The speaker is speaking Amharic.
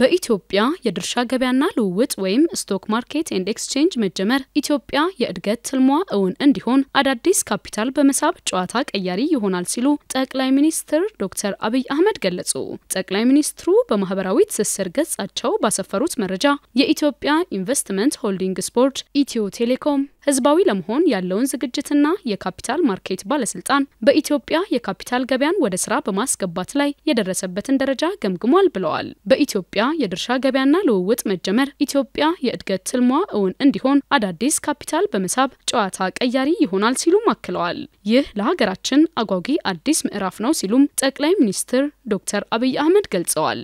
በኢትዮጵያ የድርሻ ገበያና ልውውጥ ወይም ስቶክ ማርኬት ኤንድ ኤክስቼንጅ መጀመር ኢትዮጵያ የእድገት ትልሟ እውን እንዲሆን አዳዲስ ካፒታል በመሳብ ጨዋታ ቀያሪ ይሆናል ሲሉ ጠቅላይ ሚኒስትር ዶክተር አብይ አህመድ ገለጹ። ጠቅላይ ሚኒስትሩ በማህበራዊ ትስስር ገጻቸው ባሰፈሩት መረጃ የኢትዮጵያ ኢንቨስትመንት ሆልዲንግስ ቦርድ፣ ኢትዮ ቴሌኮም፣ ህዝባዊ ለመሆን ያለውን ዝግጅትና የካፒታል ማርኬት ባለስልጣን በኢትዮጵያ የካፒታል ገበያን ወደ ስራ በማስገባት ላይ የደረሰበትን ደረጃ ገምግሟል ብለዋል። በኢትዮጵያ የድርሻ ገበያና ልውውጥ መጀመር ኢትዮጵያ የእድገት ትልሟ እውን እንዲሆን አዳዲስ ካፒታል በመሳብ ጨዋታ ቀያሪ ይሆናል ሲሉም አክለዋል። ይህ ለሀገራችን አጓጊ አዲስ ምዕራፍ ነው ሲሉም ጠቅላይ ሚኒስትር ዶክተር አብይ አህመድ ገልጸዋል።